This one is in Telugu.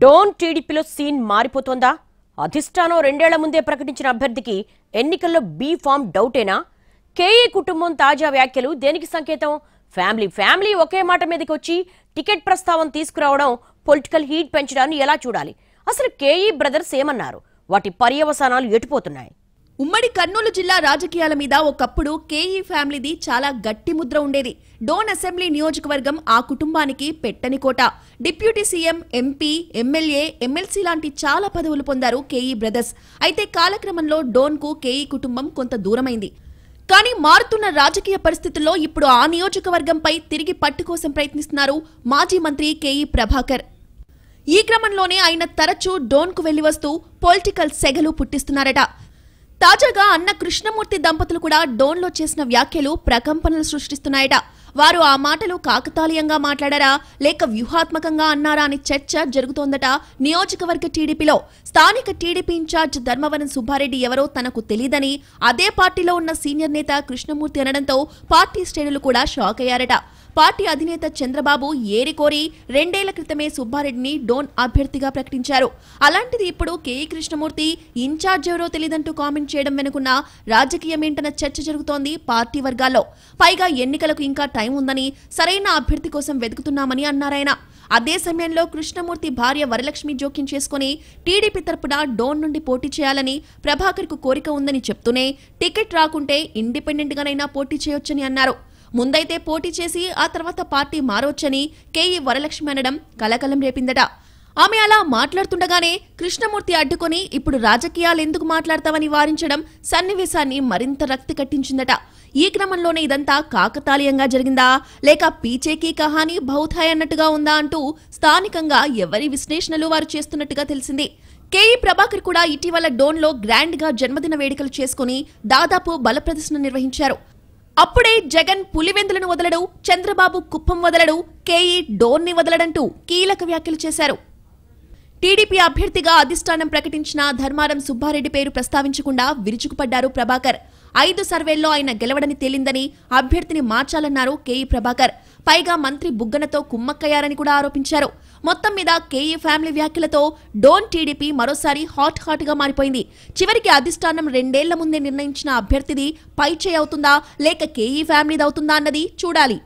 డోన్ టీడీపీలో సీన్ మారిపోతోందా అధిష్టానం రెండేళ్ల ముందే ప్రకటించిన అభ్యర్థికి ఎన్నికల్లో బీ ఫామ్ డౌటేనా కేఏ కుటుంబం తాజా వ్యాఖ్యలు దేనికి సంకేతం ఫ్యామిలీ ఫ్యామిలీ ఒకే మాట మీదకి వచ్చి టికెట్ ప్రస్తావన తీసుకురావడం పొలిటికల్ హీట్ పెంచడాన్ని ఎలా చూడాలి అసలు కేఈ బ్రదర్స్ ఏమన్నారు వాటి పర్యవసానాలు ఎటుపోతున్నాయి ఉమ్మడి కర్నూలు జిల్లా రాజకీయాల మీద ఒకప్పుడు కేఈ ఫ్యామిలీది చాలా గట్టి ముద్ర ఉండేది డోన్ అసెంబ్లీ నియోజకవర్గం ఆ కుటుంబానికి పెట్టని కోట deputy CM MP MLA MLC లాంటి చాలా పదవులు పొందారు కేఈ బ్రదర్స్ అయితే కాలక్రమంలో డోన్కు కేఈ కుటుంబం కొంత దూరమైంది కానీ మారుతున్న రాజకీయ పరిస్థితుల్లో ఇప్పుడు ఆ నియోజకవర్గంపై తిరిగి పట్టు కోసం ప్రయత్నిస్తున్నారు మాజీ మంత్రి కేఈ ప్రభాకర్ ఈ క్రమంలోనే ఆయన తరచూ డోన్కు వెళ్లి వస్తూ పొలిటికల్ సెగలు పుట్టిస్తున్నారట తాజాగా అన్న కృష్ణమూర్తి దంపతులు కూడా డోన్లో చేసిన వ్యాఖ్యలు ప్రకంపనలు సృష్టిస్తున్నాయట వారు ఆ మాటలు కాకతాళీయంగా మాట్లాడారా లేక వ్యూహాత్మకంగా అన్నారా అని చర్చ జరుగుతోందట నియోజకవర్గ టీడీపీలో స్థానిక టీడీపీ ఇన్ఛార్జ్ ధర్మవరం సుబ్బారెడ్డి ఎవరో తనకు తెలియదని అదే పార్టీలో ఉన్న సీనియర్ నేత కృష్ణమూర్తి అనడంతో పార్టీ శ్రేణులు కూడా షాక్ అయ్యారట పార్టీ అధినేత చంద్రబాబు ఏరికోరి రెండేళ్ల క్రితమే సుబ్బారెడ్డిని డోన్ అభ్యర్థిగా ప్రకటించారు అలాంటిది ఇప్పుడు కేఈ కృష్ణమూర్తి ఇన్ఛార్జ్ ఎవరో తెలియదంటూ కామెంట్ చేయడం వెనుకున్న రాజకీయమేంటన్న చర్చ జరుగుతోంది పార్టీ వర్గాల్లో పైగా ఎన్నికలకు ఇంకా టైం ఉందని సరైన అభ్యర్థి కోసం వెతుకుతున్నామని అన్నారాయన అదే సమయంలో కృష్ణమూర్తి భార్య వరలక్ష్మి జోక్యం చేసుకుని టీడీపీ తరపున డోన్ నుండి పోటీ చేయాలని ప్రభాకర్ కు కోరిక ఉందని చెప్తూనే టికెట్ రాకుంటే ఇండిపెండెంట్గానైనా పోటీ చేయొచ్చని అన్నారు ముందైతే పోటీ చేసి ఆ తర్వాత పార్టీ మారవచ్చని కేఈ వరలక్ష్మి అనడం కలకలం రేపిందట ఆమె అలా మాట్లాడుతుండగానే కృష్ణమూర్తి అడ్డుకొని ఇప్పుడు రాజకీయాలు ఎందుకు మాట్లాడతావని వారించడం సన్నివేశాన్ని మరింత రక్తి కట్టించిందట ఈ క్రమంలోనే ఇదంతా కాకతాళీయంగా జరిగిందా లేక పీచేకి కహాని బౌథాయ్ అన్నట్టుగా ఉందా అంటూ స్థానికంగా ఎవరి విశ్లేషణలు వారు చేస్తున్నట్టుగా తెలిసింది కేఈ ప్రభాకర్ కూడా ఇటీవల డోన్లో గ్రాండ్గా జన్మదిన వేడుకలు చేసుకుని దాదాపు బలప్రదర్శన నిర్వహించారు అప్పుడే జగన్ పులివెందులను వదలడు చంద్రబాబు కుప్పం వదలడు కేఈ డోర్ని వదలడంటూ కీలక వ్యాఖ్యలు చేశారు టీడీపీ అభ్యర్థిగా అధిష్టానం ప్రకటించిన ధర్మారం సుబ్బారెడ్డి పేరు ప్రస్తావించకుండా విరుచుకుపడ్డారు ప్రభాకర్ ఐదు సర్వేల్లో ఆయన గెలవడని తేలిందని అభ్యర్థిని మార్చాలన్నారు కేఈ ప్రభాకర్ పైగా మంత్రి బుగ్గనతో కుమ్మక్కయ్యారని కూడా ఆరోపించారు మొత్తం మీద కేఈ ఫ్యామిలీ వ్యాఖ్యలతో డోన్ టీడీపీ మరోసారి హాట్ హాట్ గా మారిపోయింది చివరికి అధిష్టానం రెండేళ్ల ముందే నిర్ణయించిన అభ్యర్థిది పైచే అవుతుందా లేక కేఈ ఫ్యామిలీది అవుతుందా అన్నది చూడాలి